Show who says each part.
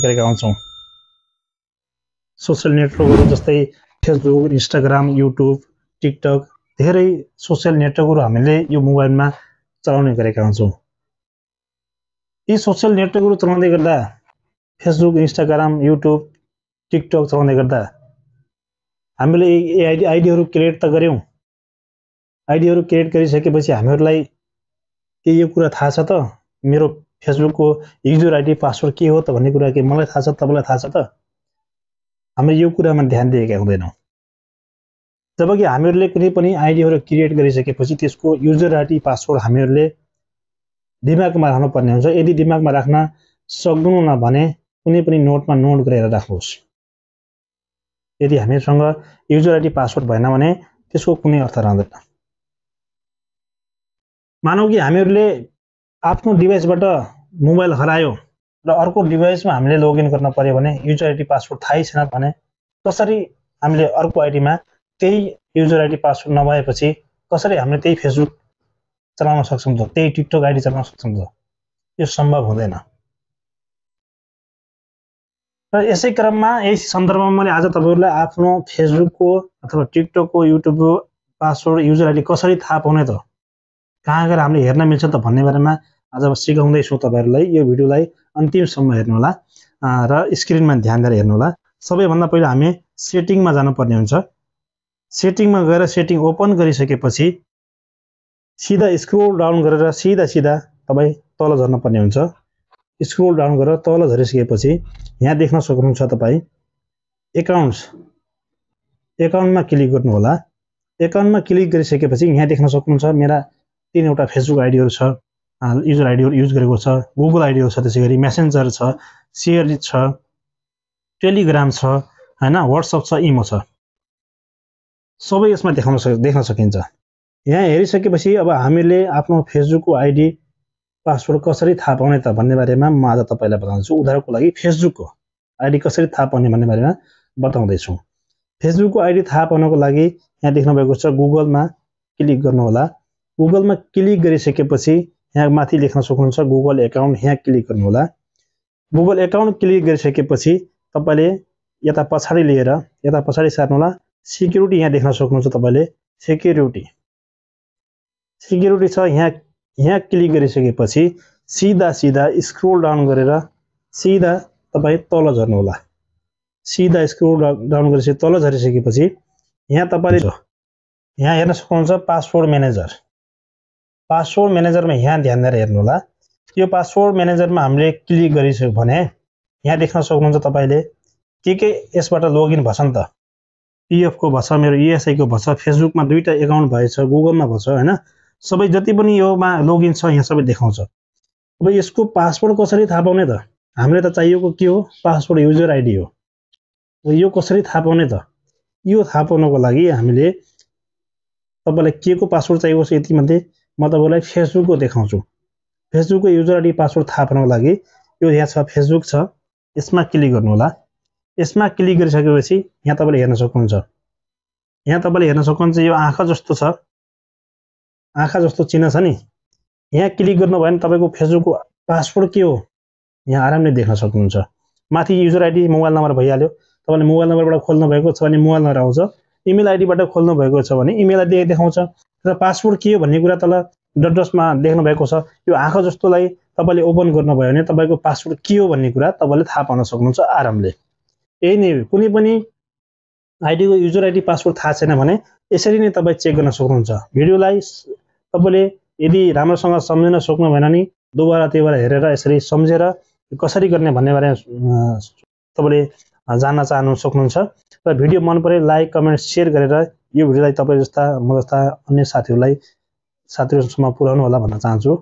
Speaker 1: गरेका हुन्छौँ सोसियल नेटवर्कहरू जस्तै फेसबुक इन्स्टाग्राम युट्युब टिकटक धेरै सोसियल नेटवर्कहरू हामीले यो मोबाइलमा चलाउने गरेका हुन्छौँ यी सोसियल नेटवर्कहरू चलाउँदै गर्दा फेसबुक इन्स्टाग्राम युट्युब टिकटक चलाउँदै गर्दा हामीले आइडी आइडीहरू क्रिएट त गऱ्यौँ आइडीहरू क्रिएट गरिसकेपछि हामीहरूलाई के यो कुरा थाहा छ त मेरो फेसबुकको युजर आइडी पासवर्ड के हो त भन्ने कुरा के मलाई थाहा छ तपाईँलाई थाहा छ त हामीले यो कुरामा ध्यान दिएका हुँदैनौँ जबकि हामीहरूले कुनै पनि आइडीहरू क्रिएट गरिसकेपछि त्यसको युजर आइडी पासवर्ड हामीहरूले दिमागमा राख्नुपर्ने हुन्छ यदि दिमागमा राख्न सक्नु न भने कुनै पनि नोटमा नोट गरेर राख्नुहोस् यदि हामीसँग युजर आइडी पासवर्ड भएन भने त्यसको कुनै अर्थ रहँदैन मानौँ कि हामीहरूले आफ्नो डिभाइसबाट मोबाइल हरायो र अर्को डिभाइसमा हामीले लगइन गर्न पऱ्यो भने युजर आइडी पासवर्ड थाहै छैन भने कसरी हामीले अर्को आइडीमा त्यही युजर आइडी पासवर्ड नभएपछि कसरी हामीले त्यही फेसबुक चलाउन सक्छौँ त त्यही टिकटक आइडी चलाउन सक्छौँ त यो सम्भव हुँदैन र यसै क्रममा यही सन्दर्भमा मैले आज तपाईँहरूलाई आफ्नो फेसबुकको अथवा टिकटकको युट्युबको पासवर्ड युजर आइडी कसरी थाहा पाउने त कहाँ गएर हामीले हेर्न मिल्छ त भन्ने बारेमा आज म सिकाउँदैछु तपाईँहरूलाई यो भिडियोलाई अन्तिमसम्म हेर्नुहोला र स्क्रिनमा ध्यान दिएर हेर्नुहोला सबैभन्दा पहिला हामी सेटिङमा जानुपर्ने हुन्छ सेटिङमा गएर सेटिङ ओपन गरिसकेपछि सिधा स्क्रोल डाउन गरेर सिधा सिधा तपाईँ तल झर्नुपर्ने हुन्छ स्क्रोल डाउन गरेर तल झरिसकेपछि यहाँ देख्न सक्नुहुन्छ तपाईँ एकाउन्ट्स एकाउन्टमा क्लिक गर्नुहोला एकाउन्टमा क्लिक गरिसकेपछि यहाँ देख्न सक्नुहुन्छ मेरा तिनवटा फेसबुक आइडीहरू छ युजर आइडीहरू युज गरेको छ गुगल आइडीहरू छ त्यसै गरी मेसेन्जर छ सेयर छ टेलिग्राम छ होइन वाट्सएप छ इमो छ सबै यसमा देखाउन सक देख्न सकिन्छ यहाँ हेरिसकेपछि अब हामीले आफ्नो फेसबुकको आइडी पासवर्ड कसरी थाहा पाउने त भन्ने बारेमा म आज तपाईँलाई बताउँछु उदाहरणको लागि फेसबुकको आइडी कसरी थाहा पाउने भन्ने बारेमा बताउँदैछु फेसबुकको आइडी थाहा पाउनको लागि यहाँ देख्नुभएको छ गुगलमा क्लिक गर्नुहोला गुगलमा क्लिक गरिसकेपछि यहाँ माथि लेख्न सक्नुहुन्छ गुगल एकाउन्ट यहाँ क्लिक गर्नुहोला गुगल एकाउन्ट क्लिक गरिसकेपछि तपाईँले यता पछाडि लिएर यता पछाडि सार्नुहोला सिक्युरिटी यहाँ देख्न सक्नुहुन्छ तपाईँले सिक्युरिटी सिक्युरिटी छ यहाँ यहाँ क्लिक गरिसकेपछि सिधा सिधा स्क्रोल डाउन गरेर सिधा तपाईँ तल झर्नुहोला सिधा स्क्रोल डाउन गरिसके तल झरिसकेपछि यहाँ तपाईँले यहाँ हेर्न सक्नुहुन्छ पासवर्ड म्यानेजर पासवर्ड म्यानेजरमा यहाँ ध्यान दिएर हेर्नु होला यो पासवर्ड म्यानेजरमा हामीले क्लिक गरिसक्यो भने यहाँ देख्न सक्नुहुन्छ तपाईँले के के यसबाट लगइन भएछ नि त पिएफको e भएछ मेरो इएसआईको भएछ फेसबुकमा दुईवटा एकाउन्ट भएछ गुगलमा भएछ होइन सबै जति पनि योमा लगइन छ यहाँ सबै देखाउँछ अब यसको पासवर्ड कसरी थाहा पाउने त हामीले त चाहिएको के हो पासवर्ड युजर आइडी हो यो कसरी थाहा पाउने त यो थाहा पाउनको लागि हामीले तपाईँलाई के को पासवर्ड चाहिएको छ यतिमध्ये म तपाईँलाई फेसबुकको देखाउँछु फेसबुकको युजर आइडी पासवर्ड थाहा पाउनको लागि यो यहाँ छ फेसबुक छ यसमा क्लिक गर्नुहोला यसमा क्लिक गरिसकेपछि यहाँ तपाईँले हेर्न सक्नुहुन्छ यहाँ तपाईँले हेर्न सक्नुहुन्छ यो आँखा जस्तो छ आँखा जस्तो चिन्ह छ नि यहाँ क्लिक गर्नुभयो भने तपाईँको फेसबुकको पासवर्ड के हो यहाँ आरामले देख्न सक्नुहुन्छ माथि युजर आइडी मोबाइल नम्बर भइहाल्यो तपाईँले मोबाइल नम्बरबाट खोल्नु भएको छ भने मोबाइल नम्बर आउँछ इमेल आइडीबाट खोल्नु भएको छ भने इमेल आइडी देखाउँछ र पासवर्ड के हो भन्ने कुरा तल डटमा देख्नु भएको छ यो आँखा जस्तोलाई तपाईँले ओपन गर्नुभयो भने तपाईँको पासवर्ड के हो भन्ने कुरा तपाईँले थाहा पाउन सक्नुहुन्छ आरामले यही नै कुनै पनि आइडीको युजर आइडी पासवर्ड थाहा छैन भने यसरी नै तपाईँ चेक गर्न सक्नुहुन्छ भिडियोलाई तपाईँले यदि राम्रोसँग सम्झिन सक्नु भएन नि दोबारा त्योबाट हेरेर यसरी सम्झेर कसरी गर्ने भन्ने बारेमा तपाईँले जान्न चाहनु सक्नुहुन्छ र भिडियो मन पऱ्यो लाइक कमेन्ट सेयर गरेर यो भिडियोलाई तपाईँ जस्ता म जस्ता अन्य साथीहरूलाई साथीहरूसम्म पुऱ्याउनु होला भन्न चाहन्छु